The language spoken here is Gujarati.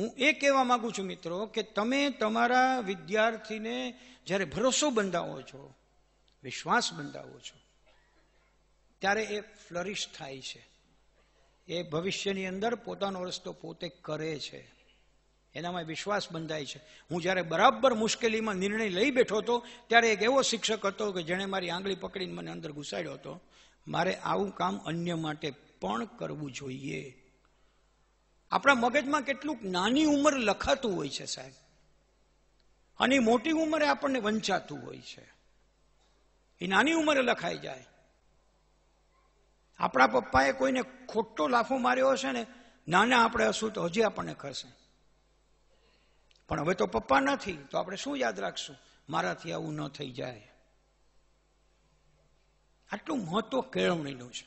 હું એ કહેવા માગું છું મિત્રો કે તમે તમારા વિદ્યાર્થીને જ્યારે ભરોસો બંધાવો છો વિશ્વાસ બંધાવો છો ત્યારે એ ફ્લરિશ થાય છે એ ભવિષ્યની અંદર પોતાનો રસ્તો પોતે કરે છે એનામાં વિશ્વાસ બંધાય છે હું જ્યારે બરાબર મુશ્કેલીમાં નિર્ણય લઈ બેઠો હતો ત્યારે એક એવો શિક્ષક હતો કે જેણે મારી આંગળી પકડીને મને અંદર ઘુસાડ્યો હતો મારે આવું કામ અન્ય માટે પણ કરવું જોઈએ આપણા મગજમાં કેટલુંક નાની ઉંમર લખાતું હોય છે સાહેબ અને મોટી ઉંમરે આપણને વંચાતું હોય છે એ નાની ઉંમરે લખાઈ જાય આપણા પપ્પાએ કોઈને ખોટો લાફો માર્યો હશે ને નાના આપણે હશું તો હજી આપણને ખસે પણ હવે તો પપ્પા નથી તો આપણે શું યાદ રાખશું મારાથી આવું ન થઈ જાય આટલું મહત્વ કેળવણીનું છે